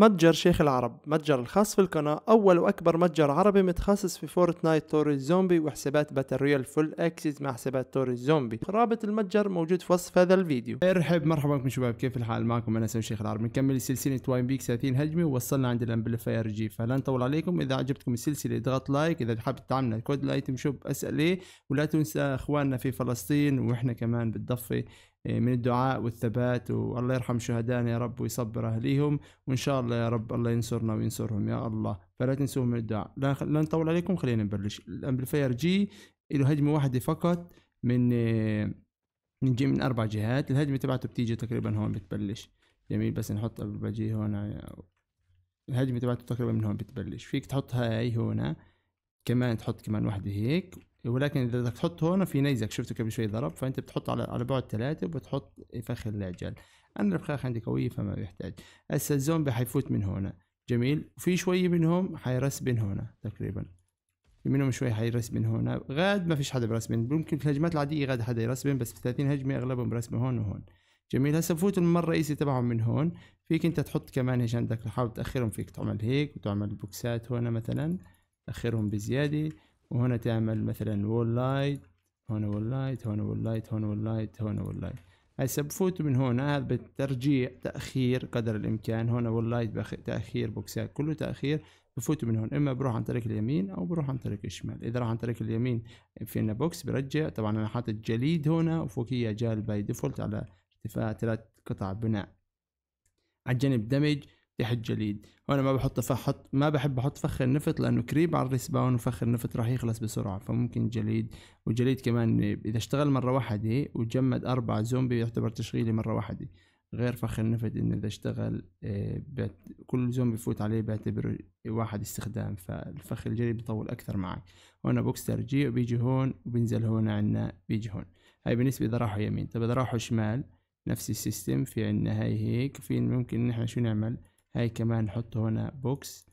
متجر شيخ العرب متجر الخاص في القناة أول وأكبر متجر عربي متخصص في فورتنايت تور الزومبي وحسابات باتل رويال فول أكسس مع حسابات تور الزومبي رابط المتجر موجود في وصف هذا الفيديو ارحب مرحبا بكم شباب كيف الحال معكم أنا سامي شيخ العرب نكمل سلسلة واين بيك 30 هجمة ووصلنا عند الأمبليفاير جي فلا نطول عليكم إذا عجبتكم السلسلة اضغط لايك إذا حاب تدعمنا الكود الايتم شوب أسأل إيه ولا تنسى إخواننا في فلسطين وإحنا كمان بالضفة إيه، من الدعاء والثبات والله يرحم شهدائنا يا رب ويصبر أهليهم وإن شاء الله يا رب الله ينصرنا وينصرهم يا الله فلا تنسوهم من الدعاء لا, نطول عليكم خلينا نبلش الأمبليفاير جي له هجمة واحدة فقط من إيه، من جي من أربع جهات الهجمة تبعته بتيجي تقريبا هون بتبلش جميل بس نحط أمبليفاير جي هون الهجمة تبعته تقريبا من هون بتبلش فيك تحط هاي هون كمان تحط كمان واحدة هيك ولكن اذا بدك تحط هون في نيزك شفته قبل شوي ضرب فانت بتحط على على بعد ثلاثة وبتحط فخ العجل انا الفخاخ عندي قوية فما بيحتاج هسه الزومبي حيفوت من هون جميل وفي شوية منهم حيرس من هون تقريبا في منهم شوي حيرسبن هون غاد ما فيش حدا برسبن ممكن في الهجمات العادية غاد حدا يرسبن بس في 30 هجمة اغلبهم برسبن هون وهون جميل هسه فوت الممر الرئيسي تبعهم من هون فيك انت تحط كمان هيك عندك تحاول تاخرهم فيك تعمل هيك وتعمل بوكسات هون مثلا تاخرهم بزيادة وهنا تعمل مثلا وول لايت هنا وول لايت هنا وول لايت هنا وول لايت هنا وول لايت هسه سبفوت من هنا هذا بالترجيع تأخير قدر الإمكان هنا وول لايت تأخير بوكسات كله تأخير بفوت من هون إما بروح عن طريق اليمين أو بروح عن طريق الشمال إذا راح عن طريق اليمين في لنا بوكس برجع طبعا أنا حاطط جليد هنا وفوقيه جال باي ديفولت على ارتفاع ثلاث قطع بناء على الجانب دمج تحت جليد وانا ما بحط فحط ما بحب احط فخ النفط لانه قريب على الريسباون وفخ النفط راح يخلص بسرعه فممكن جليد والجليد كمان اذا اشتغل مره واحده وجمد اربعه زومبي يعتبر تشغيلي مره واحده غير فخ النفط انه اذا اشتغل آه، كل زومبي بفوت عليه بعتبره واحد استخدام فالفخ الجليد بيطول اكثر معك وانا بوكستر جي وبيجي هون وبينزل هون عنا بيجي هون هاي بالنسبه اذا راحوا يمين طب اذا راحوا شمال نفس السيستم في عنا هاي هيك وفي ممكن نحن شو نعمل هاي كمان نحط هنا بوكس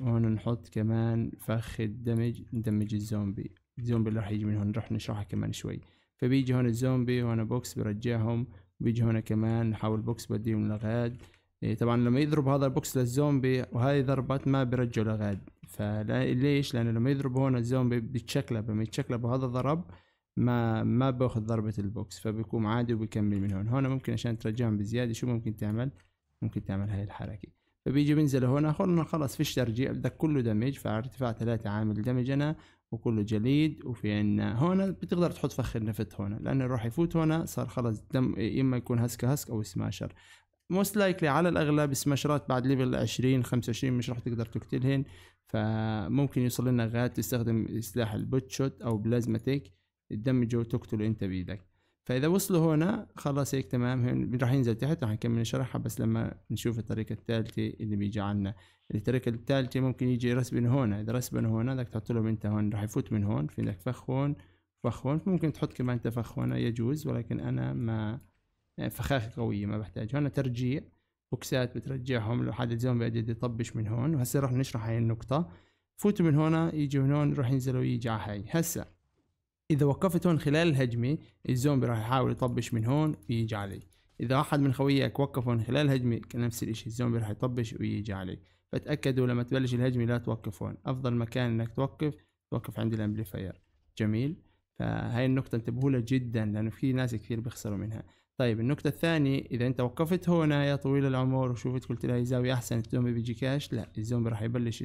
وهنا نحط كمان فخ الدمج ندمج الزومبي الزومبي اللي راح يجي من هون راح نشرحها كمان شوي فبيجي هون الزومبي وهنا بوكس برجعهم وبيجي هنا كمان نحاول بوكس بديهم لغاد إيه، طبعا لما يضرب هذا البوكس للزومبي وهذه ضربات ما بيرجع لغاد فليش لانه لما يضرب هون الزومبي بيتشكلب لما يتشكلب وهذا ضرب ما ما باخذ ضربة البوكس فبيكون عادي وبيكمل من هون هون ممكن عشان ترجعهم بزيادة شو ممكن تعمل ممكن تعمل هاي الحركة فبيجي بينزل هون هون خلص فيش ترجيع بدك كله دمج فارتفاع ثلاثة عامل دمج أنا وكله جليد وفي عنا هون بتقدر تحط فخ النفط هون لأنه راح يفوت هون صار خلص دم إما يكون هسك هسك أو سماشر موست لايكلي على الأغلب سماشرات بعد ليفل 20 25 مش راح تقدر تقتلهن فممكن يوصل لنا غاد تستخدم سلاح البوت شوت أو بلازماتيك تدمجه وتقتله أنت بإيدك فاذا وصلوا هنا خلاص هيك تمام راح ينزل تحت راح نكمل شرحها بس لما نشوف الطريقه الثالثه اللي بيجي عنا الطريقه الثالثه ممكن يجي رسب هون اذا رسب هون بدك تحط لهم انت هون راح يفوت من هون في لك فخ هون فخ هون ممكن تحط كمان انت فخ هون يجوز ولكن انا ما يعني فخاخ قويه ما بحتاج هون ترجيع بوكسات بترجعهم لو حد زون بيقدر يطبش من هون وهسه راح نشرح هاي النقطه فوتوا من هون يجي من هون راح ينزلوا يجي على هاي هسه اذا وقفت هون خلال الهجمه الزومبي راح يحاول يطبش من هون ويجي عليك اذا احد من خويك وقف هون خلال الهجمه نفس الاشي الزومبي راح يطبش ويجي عليك فتاكدوا لما تبلش الهجمه لا توقف هون افضل مكان انك توقف توقف عند الامبليفاير جميل فهاي النقطه انتبهوا لها جدا لانه في ناس كثير بيخسروا منها طيب النقطة الثانية إذا أنت وقفت هنا يا طويل العمر وشوفت قلت لها زاوية أحسن الزومبي بيجيكاش لا الزومبي راح يبلش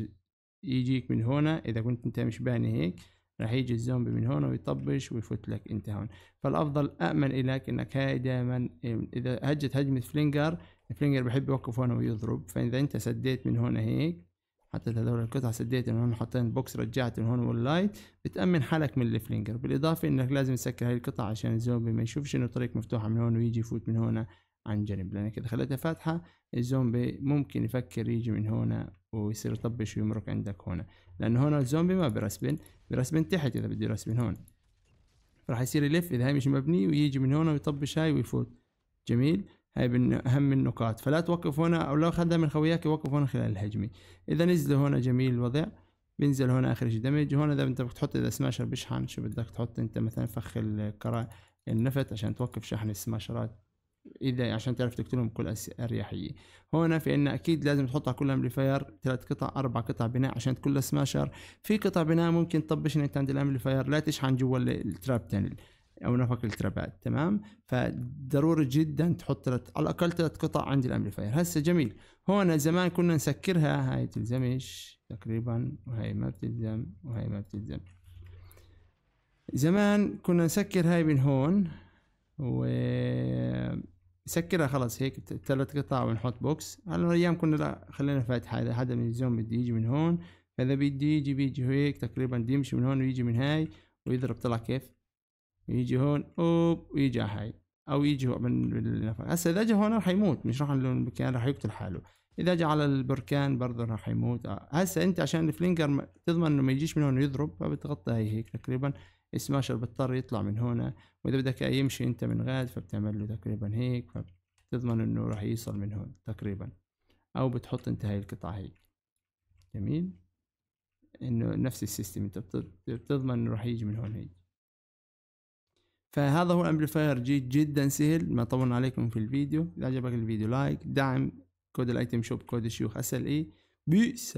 يجيك من هنا إذا كنت أنت مش باني هيك راح يجي الزومبي من هون ويطبش ويفوت لك انت هون فالافضل امن الك انك هاي دائما اذا هجت هجمه فلينجر الفلينجر بحب يوقف هون ويضرب فاذا انت سديت من هون هيك حطيت هذول القطع سديت من هون حطيت بوكس رجعت من هون واللايت بتأمن حالك من الفلينجر بالإضافة إنك لازم تسكر هاي القطع عشان الزومبي ما يشوفش إنه طريق مفتوحة من هون ويجي يفوت من هون عن جنب لأنك إذا خليتها فاتحة الزومبي ممكن يفكر يجي من هون ويصير يطبش ويمرق عندك هنا لأن هنا الزومبي ما بيرسبن بيرسبن تحت إذا بده يرسبن هون راح يصير يلف إذا هاي مش مبني ويجي من هنا ويطبش هاي ويفوت جميل هاي من أهم النقاط فلا توقف هنا أو لو خدها من خوياك يوقف هنا خلال الهجمة إذا نزلوا هنا جميل الوضع بينزل هنا اخر شيء دمج هون اذا انت بدك تحط اذا سماشر بيشحن شو بدك تحط انت مثلا فخ الكرا النفط عشان توقف شحن السماشرات اذا عشان تعرف تقتلهم بكل اريحيه هنا ان اكيد لازم تحطها كلها امبليفاير ثلاث قطع اربع قطع بناء عشان تكون سماشر في قطع بناء ممكن تطبش انت عند الامبليفاير لا تشحن جوا التراب تانل او نفق الترابات تمام فضروري جدا تحط على الاقل ثلاث قطع عند الامبليفاير هسه جميل هون زمان كنا نسكرها هاي تلزمش تقريبا وهي ما بتلزم وهي ما بتلزم زمان كنا نسكر هاي من هون و يسكرها خلاص هيك ثلاث قطع ونحط بوكس على الايام كنا لا خلينا فاتحه اذا حدا من الزوم بده يجي من هون فاذا بده يجي بيجي هيك تقريبا يمشي من هون ويجي من هاي ويضرب طلع كيف يجي هون اوب ويجي هاي او يجي من هسه اذا اجى هون راح يموت مش راح نلون يعني المكان راح يقتل حاله اذا جاء على البركان برضه راح يموت آه، هسه انت عشان الفلينجر تضمن انه ما يجيش من هون يضرب فبتغطي هي هيك تقريبا السماشر بيضطر يطلع من هنا واذا بدك يمشي انت من غاد فبتعمل له تقريبا هيك فبتضمن انه راح يوصل من هون تقريبا او بتحط انت هاي القطعة هيك جميل انه نفس السيستم انت بتضمن انه راح يجي من هون هيك فهذا هو الامبليفاير جيد جدا سهل ما طولنا عليكم في الفيديو اذا عجبك الفيديو لايك دعم كود الايتم شوب كود الشيوخ اس ال اي بيس